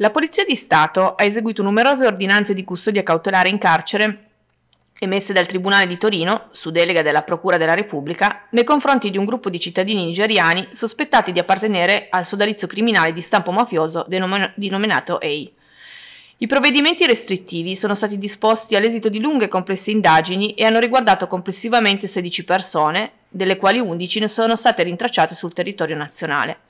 La Polizia di Stato ha eseguito numerose ordinanze di custodia cautelare in carcere emesse dal Tribunale di Torino, su delega della Procura della Repubblica, nei confronti di un gruppo di cittadini nigeriani sospettati di appartenere al sodalizio criminale di stampo mafioso denominato EI. I provvedimenti restrittivi sono stati disposti all'esito di lunghe e complesse indagini e hanno riguardato complessivamente 16 persone, delle quali 11 ne sono state rintracciate sul territorio nazionale.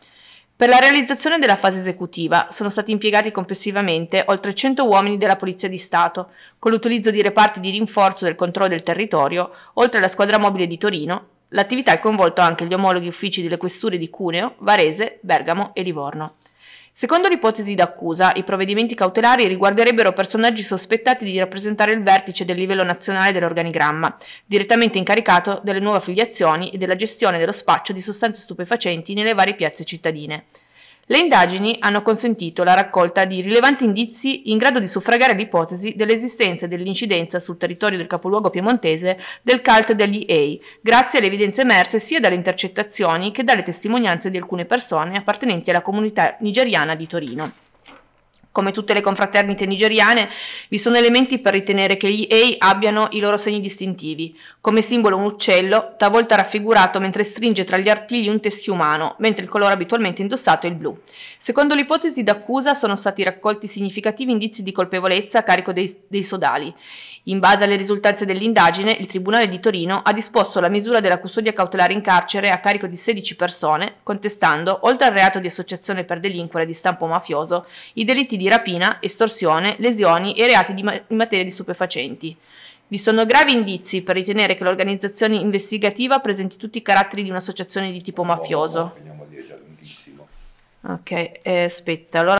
Per la realizzazione della fase esecutiva sono stati impiegati complessivamente oltre 100 uomini della Polizia di Stato, con l'utilizzo di reparti di rinforzo del controllo del territorio, oltre alla squadra mobile di Torino. L'attività ha coinvolto anche gli omologhi uffici delle questure di Cuneo, Varese, Bergamo e Livorno. Secondo l'ipotesi d'accusa, i provvedimenti cautelari riguarderebbero personaggi sospettati di rappresentare il vertice del livello nazionale dell'organigramma, direttamente incaricato delle nuove affiliazioni e della gestione dello spaccio di sostanze stupefacenti nelle varie piazze cittadine. Le indagini hanno consentito la raccolta di rilevanti indizi in grado di suffragare l'ipotesi dell'esistenza e dell'incidenza sul territorio del capoluogo piemontese del cult degli EI, grazie alle evidenze emerse sia dalle intercettazioni che dalle testimonianze di alcune persone appartenenti alla comunità nigeriana di Torino. Come tutte le confraternite nigeriane, vi sono elementi per ritenere che gli Ei abbiano i loro segni distintivi, come simbolo un uccello, talvolta raffigurato mentre stringe tra gli artigli un teschio umano, mentre il colore abitualmente indossato è il blu. Secondo l'ipotesi d'accusa sono stati raccolti significativi indizi di colpevolezza a carico dei, dei sodali. In base alle risultanze dell'indagine, il Tribunale di Torino ha disposto la misura della custodia cautelare in carcere a carico di 16 persone, contestando, oltre al reato di associazione per delinquere di stampo mafioso, i delitti di di rapina, estorsione, lesioni e reati ma in materia di stupefacenti. Vi sono gravi indizi per ritenere che l'organizzazione investigativa presenti tutti i caratteri di un'associazione di tipo mafioso. Ok, eh, aspetta, allora...